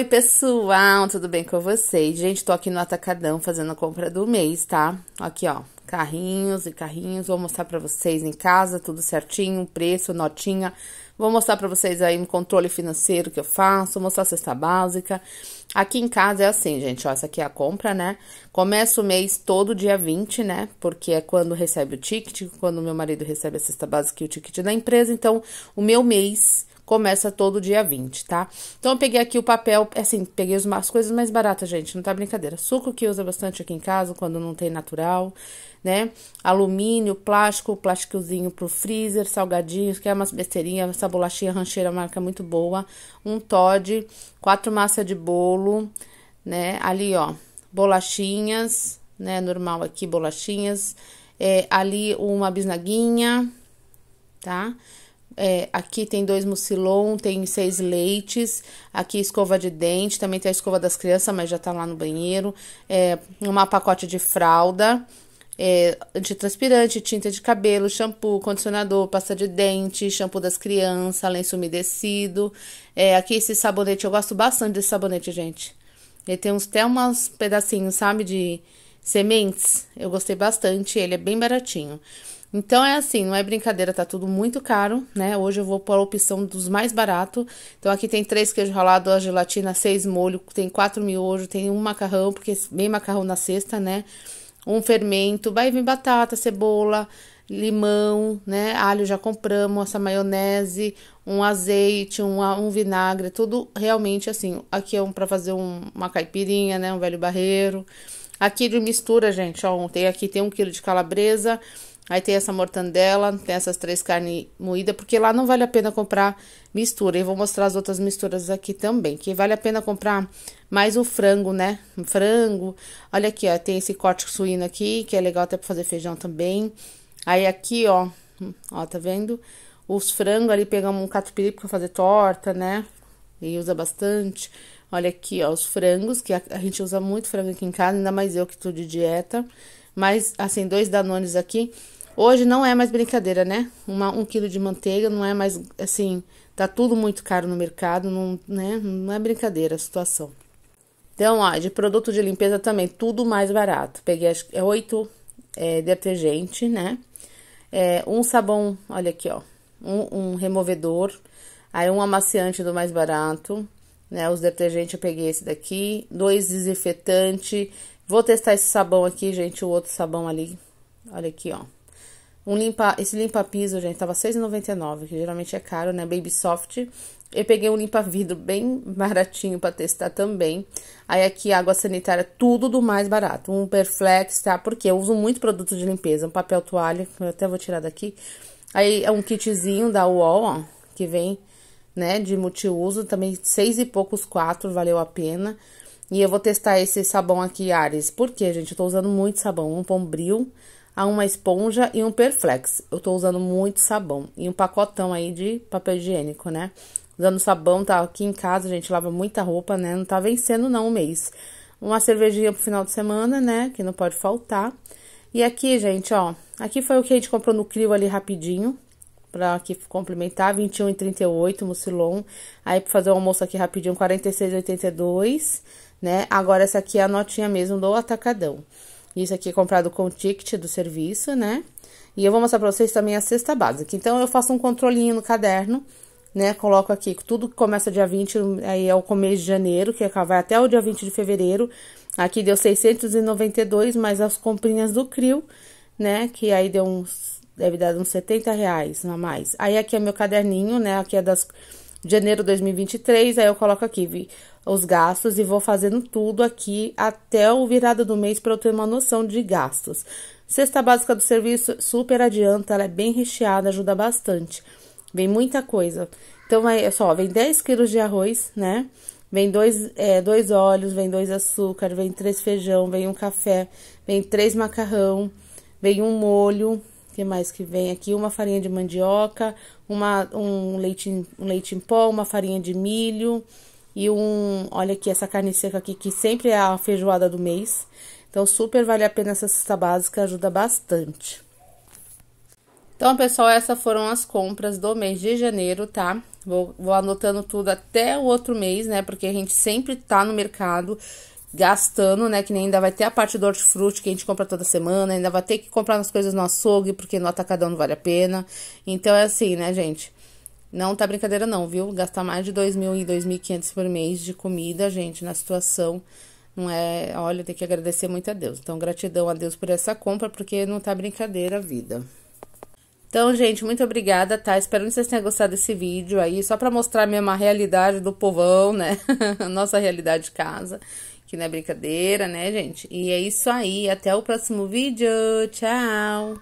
Oi, pessoal, tudo bem com vocês? Gente, tô aqui no Atacadão fazendo a compra do mês, tá? Aqui, ó, carrinhos e carrinhos, vou mostrar pra vocês em casa, tudo certinho, preço, notinha. Vou mostrar pra vocês aí no controle financeiro que eu faço, mostrar a cesta básica. Aqui em casa é assim, gente, ó, essa aqui é a compra, né? Começa o mês todo dia 20, né? Porque é quando recebe o ticket, quando meu marido recebe a cesta básica e o ticket da empresa. Então, o meu mês começa todo dia 20, tá? Então eu peguei aqui o papel, é assim, peguei as coisas mais baratas, gente, não tá brincadeira. Suco que usa bastante aqui em casa quando não tem natural, né? Alumínio, plástico, plásticozinho pro freezer, salgadinhos, que é umas besteirinhas, essa bolachinha rancheira, marca muito boa. Um Todd, quatro massas de bolo, né? Ali, ó, bolachinhas, né? Normal aqui, bolachinhas. É, ali uma bisnaguinha, tá? É, aqui tem dois mucilon, tem seis leites, aqui escova de dente, também tem a escova das crianças, mas já tá lá no banheiro. É, uma pacote de fralda, é, antitranspirante, tinta de cabelo, shampoo, condicionador, pasta de dente, shampoo das crianças, lenço umedecido. É, aqui esse sabonete, eu gosto bastante desse sabonete, gente. Ele tem uns, até uns pedacinhos, sabe, de sementes. Eu gostei bastante, ele é bem baratinho. Então é assim, não é brincadeira, tá tudo muito caro, né? Hoje eu vou pôr a opção dos mais barato. Então aqui tem três queijos ralados, a gelatina, seis molho, tem quatro miojo, tem um macarrão, porque vem é macarrão na cesta, né? Um fermento, vai vir batata, cebola, limão, né? Alho já compramos, essa maionese, um azeite, um, um vinagre, tudo realmente assim. Aqui é um para fazer um, uma caipirinha, né? Um velho barreiro. Aqui de mistura, gente, ó, tem aqui tem um quilo de calabresa, Aí tem essa mortandela, tem essas três carnes moídas, porque lá não vale a pena comprar mistura. Eu vou mostrar as outras misturas aqui também, que vale a pena comprar mais o frango, né? frango. Olha aqui, ó, tem esse corte suíno aqui, que é legal até para fazer feijão também. Aí aqui, ó, ó, tá vendo? Os frangos ali, pegamos um catupiry para fazer torta, né? E usa bastante. Olha aqui, ó, os frangos, que a, a, gente usa muito frango aqui em casa, ainda mais eu que tô de dieta. Mas, assim, dois danones aqui Hoje não é mais brincadeira, né? Uma, um quilo de manteiga não é mais assim, tá tudo muito caro no mercado, não, né? não é brincadeira a situação. Então, ó, de produto de limpeza também, tudo mais barato. Peguei acho, é, oito é, detergente, né? É, um sabão, olha aqui, ó, um, um, removedor, aí um amaciante do mais barato, né? Os detergentes eu peguei esse daqui, dois desinfetantes. Vou testar esse sabão aqui, gente, o outro sabão ali. Olha aqui, ó. Um limpa, esse limpa-piso, gente, tava R$6,99, que geralmente é caro, né? Baby Soft. Eu peguei um limpa-vidro bem baratinho para testar também. Aí aqui, água sanitária, tudo do mais barato. Um Perflex, tá? Porque eu uso muito produto de limpeza. Um papel toalha, que eu até vou tirar daqui. Aí é um kitzinho da UOL, ó, que vem, né, de multiuso. Também seis e poucos, quatro, valeu a pena. E eu vou testar esse sabão aqui, Ares. Por quê, gente? Eu tô usando muito sabão. Um Pombril a uma esponja e um Perflex. Eu tô usando muito sabão e um pacotão aí de papel higiênico, né? Usando sabão, tá aqui em casa, a gente lava muita roupa, né? Não tá vencendo não o mês. Uma cervejinha pro final de semana, né? Que não pode faltar. E aqui, gente, ó, aqui foi o que a gente comprou no Crio ali rapidinho, pra aqui complementar, 21 e 38 mucilon. Aí, pra fazer o almoço aqui rapidinho, 46,82, né? Agora, essa aqui é a notinha mesmo do atacadão. Isso aqui é comprado com o ticket do serviço, né? E eu vou mostrar pra vocês também a cesta básica. Então, eu faço um controlinho no caderno, né? Coloco aqui tudo que começa dia 20, aí é o começo de janeiro, que vai até o dia 20 de fevereiro. Aqui deu 692, mais as comprinhas do CRIO, né? Que aí deu uns, deve dar uns 70 reais a mais. Aí, aqui é meu caderninho, né? Aqui é das de janeiro de 2023, aí eu coloco aqui os gastos e vou fazendo tudo aqui até o virada do mês para eu ter uma noção de gastos. Cesta básica do serviço super adianta, ela é bem recheada, ajuda bastante. Vem muita coisa. Então, é só, vem 10 quilos de arroz, né? Vem dois, é, dois óleos, vem dois açúcar, vem três feijão, vem um café, vem três macarrão, vem um molho, que mais que vem aqui? Uma farinha de mandioca, uma, um, leite, um leite em pó, uma farinha de milho e um. Olha aqui essa carne seca aqui, que sempre é a feijoada do mês. Então, super vale a pena essa cesta básica, ajuda bastante. Então, pessoal, essas foram as compras do mês de janeiro, tá? Vou, vou anotando tudo até o outro mês, né? Porque a gente sempre tá no mercado gastando, né? Que nem ainda vai ter a parte do hortifruti que a gente compra toda semana, ainda vai ter que comprar as coisas no açougue, porque no atacadão não vale a pena. Então é assim, né, gente? Não tá brincadeira não, viu? Gastar mais de dois mil e dois mil quinhentos por mês de comida, gente, na situação não é... Olha, tem que agradecer muito a Deus. Então, gratidão a Deus por essa compra, porque não tá brincadeira a vida. Então, gente, muito obrigada, tá? Espero que vocês tenham gostado desse vídeo aí, só para mostrar mesmo a realidade do povão, né? Nossa realidade de casa que não é brincadeira, né, gente? E é isso aí. Até o próximo vídeo. Tchau!